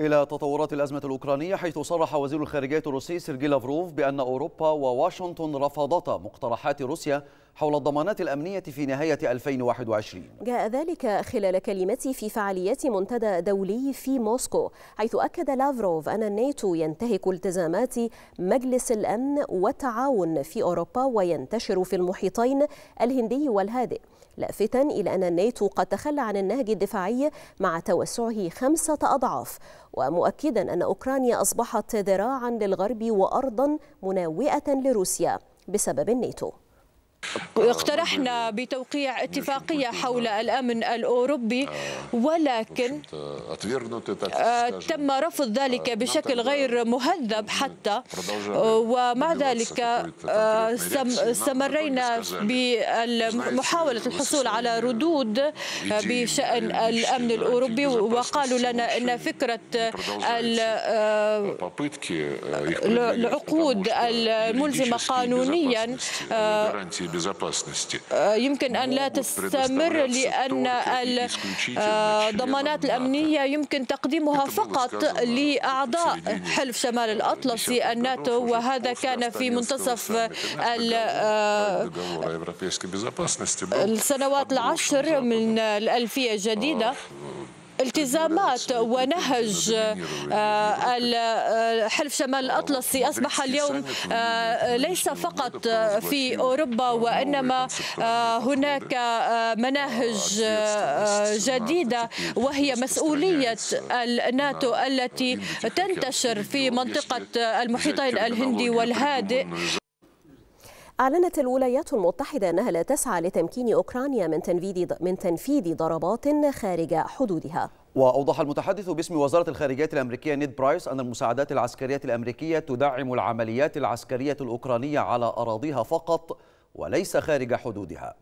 إلى تطورات الأزمة الأوكرانية حيث صرح وزير الخارجية الروسي سيرجي لافروف بأن أوروبا وواشنطن رفضتا مقترحات روسيا حول الضمانات الأمنية في نهاية 2021 جاء ذلك خلال كلمته في فعاليات منتدى دولي في موسكو حيث أكد لافروف أن الناتو ينتهك التزامات مجلس الأمن والتعاون في أوروبا وينتشر في المحيطين الهندي والهادئ لافتا إلى أن الناتو قد تخلى عن النهج الدفاعي مع توسعه خمسة أضعاف ومؤكدا أن أوكرانيا أصبحت ذراعا للغرب وأرضا مناوئة لروسيا بسبب الناتو اقترحنا بتوقيع اتفاقية حول الأمن الأوروبي ولكن آه، تم رفض ذلك بشكل غير مهذب حتى ومع ذلك آه، استمرينا بمحاولة الحصول على ردود آه، بشأن الأمن الأوروبي وقالوا لنا أن فكرة العقود الملزمة قانونيا Э, يمكن أن لا تستمر لأن э, الضمانات э, الأمنية يمكن تقديمها فقط لأعضاء حلف شمال الأطلسي الناتو وهذا كان في منتصف السنوات العشر من الألفية الجديدة التزامات ونهج آه، آه، حلف شمال الأطلسي أصبح اليوم آه، ليس فقط في أوروبا وإنما هناك مناهج جديدة وهي مسؤولية الناتو التي تنتشر في منطقة المحيطين الهندي والهادئ أعلنت الولايات المتحدة أنها لا تسعى لتمكين أوكرانيا من تنفيذ من تنفيذ ضربات خارج حدودها. وأوضح المتحدث باسم وزارة الخارجية الأمريكية نيد برايس أن المساعدات العسكرية الأمريكية تدعم العمليات العسكرية الأوكرانية على أراضيها فقط وليس خارج حدودها.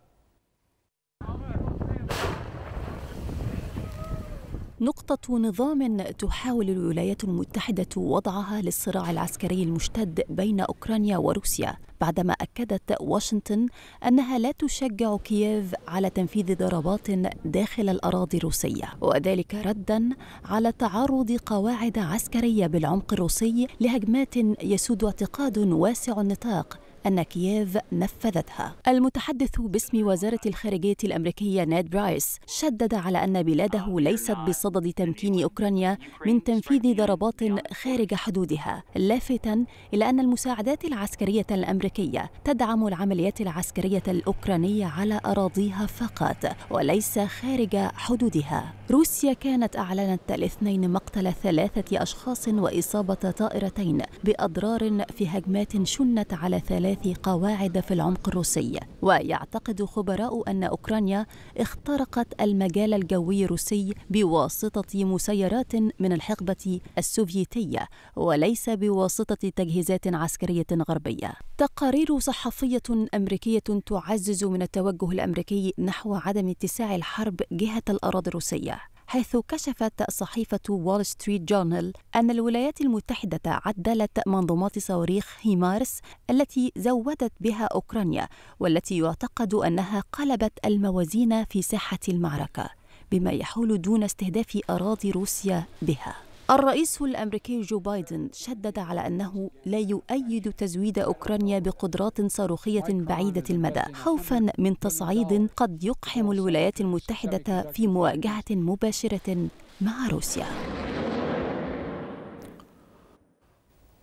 نقطة نظام تحاول الولايات المتحدة وضعها للصراع العسكري المشتد بين أوكرانيا وروسيا بعدما أكدت واشنطن أنها لا تشجع كييف على تنفيذ ضربات داخل الأراضي الروسية وذلك ردا على تعرض قواعد عسكرية بالعمق الروسي لهجمات يسود اعتقاد واسع النطاق أن كييف نفذتها المتحدث باسم وزارة الخارجية الأمريكية نيد برايس شدد على أن بلاده ليست بصدد تمكين أوكرانيا من تنفيذ ضربات خارج حدودها لافتا إلى أن المساعدات العسكرية الأمريكية تدعم العمليات العسكرية الأوكرانية على أراضيها فقط وليس خارج حدودها روسيا كانت أعلنت الاثنين مقتل ثلاثة أشخاص وإصابة طائرتين بأضرار في هجمات شنت على ثلاث احداث قواعد في العمق الروسي ويعتقد خبراء أن أوكرانيا اخترقت المجال الجوي الروسي بواسطة مسيرات من الحقبة السوفيتية وليس بواسطة تجهيزات عسكرية غربية تقارير صحفية أمريكية تعزز من التوجه الأمريكي نحو عدم اتساع الحرب جهة الأراضي الروسية حيث كشفت صحيفة وول ستريت جورنال أن الولايات المتحدة عدلت منظومات صواريخ هيمارس التي زودت بها أوكرانيا والتي يعتقد أنها قلبت الموازين في ساحة المعركة بما يحول دون استهداف أراضي روسيا بها الرئيس الامريكي جو بايدن شدد على انه لا يؤيد تزويد اوكرانيا بقدرات صاروخيه بعيده المدى خوفا من تصعيد قد يقحم الولايات المتحده في مواجهه مباشره مع روسيا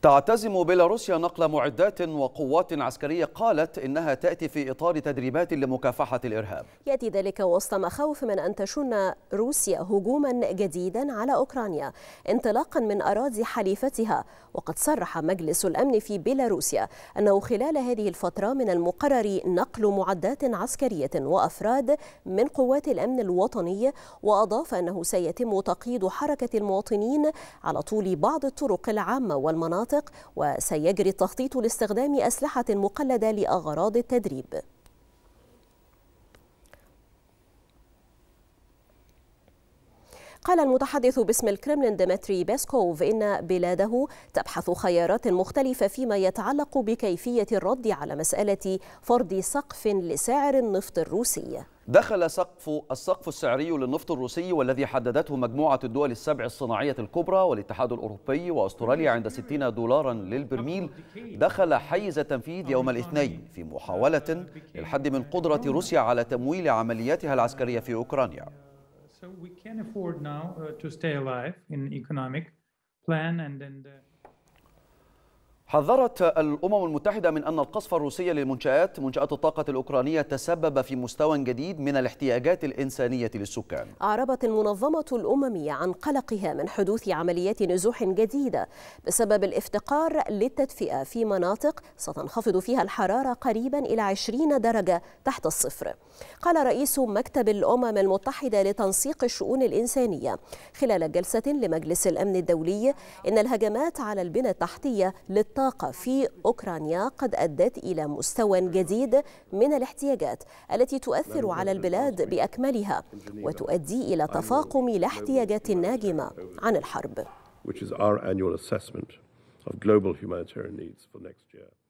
تعتزم بيلاروسيا نقل معدات وقوات عسكرية قالت إنها تأتي في إطار تدريبات لمكافحة الإرهاب يأتي ذلك وسط مخاوف من أن تشن روسيا هجوما جديدا على أوكرانيا انطلاقا من أراضي حليفتها وقد صرح مجلس الأمن في بيلاروسيا أنه خلال هذه الفترة من المقرر نقل معدات عسكرية وأفراد من قوات الأمن الوطني وأضاف أنه سيتم تقييد حركة المواطنين على طول بعض الطرق العامة والمناطق المناطق وسيجري التخطيط لاستخدام أسلحة مقلدة لأغراض التدريب قال المتحدث باسم الكرملين ديمتري بيسكوف إن بلاده تبحث خيارات مختلفة فيما يتعلق بكيفية الرد على مسألة فرض سقف لسعر النفط الروسي دخل سقف السقف السعري للنفط الروسي والذي حددته مجموعة الدول السبع الصناعية الكبرى والاتحاد الأوروبي وأستراليا عند 60 دولارا للبرميل دخل حيز التنفيذ يوم الاثنين في محاولة للحد من قدرة روسيا على تمويل عملياتها العسكرية في أوكرانيا So we can afford now uh, to stay alive in economic plan and then the uh, حذرت الأمم المتحدة من أن القصف الروسي للمنشآت منشآت الطاقة الأوكرانية تسبب في مستوى جديد من الاحتياجات الإنسانية للسكان أعربت المنظمة الأممية عن قلقها من حدوث عمليات نزوح جديدة بسبب الافتقار للتدفئة في مناطق ستنخفض فيها الحرارة قريبا إلى 20 درجة تحت الصفر قال رئيس مكتب الأمم المتحدة لتنسيق الشؤون الإنسانية خلال جلسة لمجلس الأمن الدولي إن الهجمات على البنى التحتية للطاقة الطاقة في أوكرانيا قد أدت إلى مستوى جديد من الاحتياجات التي تؤثر على البلاد بأكملها وتؤدي إلى تفاقم الاحتياجات الناجمة عن الحرب. which is our annual assessment of global humanitarian needs for next year.